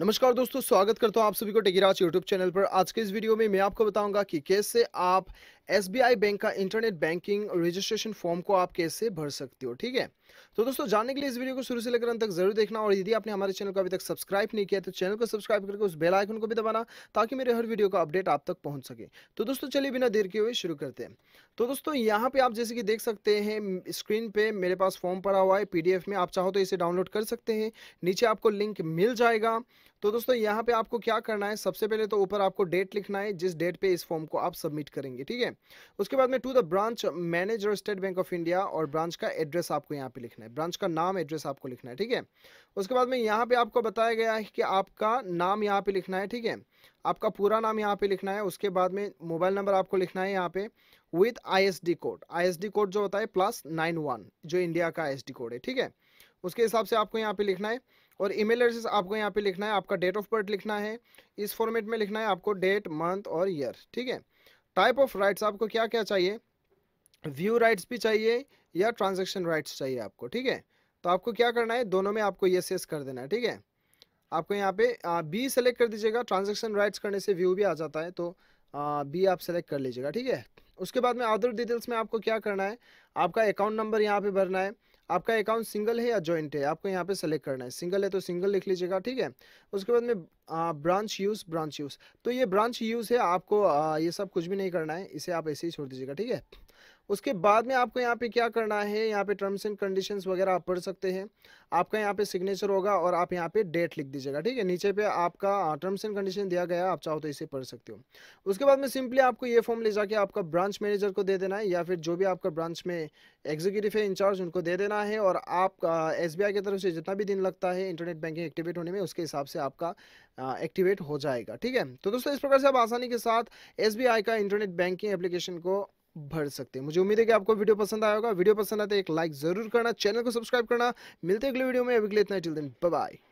नमस्कार दोस्तों स्वागत करता हूं आप सभी को टेगीराज यूट्यूब चैनल पर आज के इस वीडियो में मैं आपको बताऊंगा कि कैसे आप एसबीआई बैंक का इंटरनेट बैंकिंग रजिस्ट्रेशन फॉर्म को आप कैसे भर सकते हो ठीक है तो दोस्तों जानने के लिए इस वीडियो को शुरू से लेकर अंत तक जरूर देखना और यदि आपने हमारे चैनल को अभी तक सब्सक्राइब नहीं किया तो चैनल को सब्सक्राइब करके उस बेल आइकन को भी दबाना ताकि मेरे हर वीडियो का अपडेट आप तक पहुंच सके तो दोस्तों चलिए बिना देर के हुए शुरू करते हैं तो दोस्तों यहाँ पे आप जैसे कि देख सकते हैं स्क्रीन पे मेरे पास फॉर्म पड़ा हुआ है पीडीएफ में आप चाहो तो इसे डाउनलोड कर सकते हैं नीचे आपको लिंक मिल जाएगा तो दोस्तों यहाँ पे आपको क्या करना है सबसे पहले तो ऊपर आपको डेट लिखना है जिस डेट पे इस फॉर्म को आप सबमिट करेंगे ठीक है उसके बाद में to the branch manager State Bank of India और ब्रांच का एड्रेस आपको यहाँ पे लिखना है ब्रांच का नाम एड्रेस आपको लिखना है ठीक है उसके बाद में यहाँ पे आपको बताया गया है कि आपका नाम यहाँ पे लिखना है ठीक है आपका पूरा नाम यहाँ पे लिखना है उसके बाद में मोबाइल नंबर आपको लिखना है यहाँ पे with ISD code ISD code जो होता है प्लस नाइन वन जो इंडिया का आईएसडी कोड है ठीक है उसके हिसाब से आपको यहाँ पे लिखना है और ईमेल एड्रेस आपको यहाँ पे लिखना है आपका डेट ऑफ बर्थ लिखना है इस फॉर्मेट में लिखना है आपको डेट मंथ और ईयर ठीक है टाइप ऑफ राइट्स आपको क्या क्या चाहिए व्यू राइट्स भी चाहिए या ट्रांजेक्शन राइट्स चाहिए आपको ठीक है तो आपको क्या करना है दोनों में आपको येस येस कर देना है ठीक है आपको यहाँ पे बी सेलेक्ट कर दीजिएगा ट्रांजेक्शन राइट्स करने से व्यू भी आ जाता है तो बी आप सेलेक्ट कर लीजिएगा ठीक है उसके बाद में अदर डिटेल्स में आपको क्या करना है आपका अकाउंट नंबर यहाँ पे भरना है आपका अकाउंट सिंगल है या जॉइंट है आपको यहाँ पे सेलेक्ट करना है सिंगल है तो सिंगल लिख लीजिएगा ठीक है उसके बाद में ब्रांच यूज़ ब्रांच यूज़ तो ये ब्रांच यूज़ है आपको आ, ये सब कुछ भी नहीं करना है इसे आप ऐसे ही छोड़ दीजिएगा ठीक है उसके बाद में आपको यहाँ पे क्या करना है यहाँ पे टर्म्स एंड कंडीशंस वगैरह आप पढ़ सकते हैं आपका यहाँ पे सिग्नेचर होगा और आप यहाँ पे डेट लिख दीजिएगा ठीक है नीचे पे आपका टर्म्स एंड कंडीशन दिया गया आप चाहो तो इसे पढ़ सकते हो उसके बाद में सिंपली आपको ये फॉर्म ले जाके आपका ब्रांच मैनेजर को दे देना है या फिर जो भी आपका ब्रांच में एग्जीक्यूटिव है इंचार्ज उनको दे देना है और आपका एस की तरफ से जितना भी दिन लगता है इंटरनेट बैंकिंग एक्टिवेट होने में उसके हिसाब से आपका एक्टिवेट हो जाएगा ठीक है तो दोस्तों इस प्रकार से आप आसानी के साथ एस का इंटरनेट बैंकिंग एप्लीकेशन को भर सकते हैं मुझे उम्मीद है कि आपको वीडियो पसंद आया होगा वीडियो पसंद आता है एक लाइक जरूर करना चैनल को सब्सक्राइब करना मिलते अगले वीडियो में अभी के लिए इतना टिल दिन बाय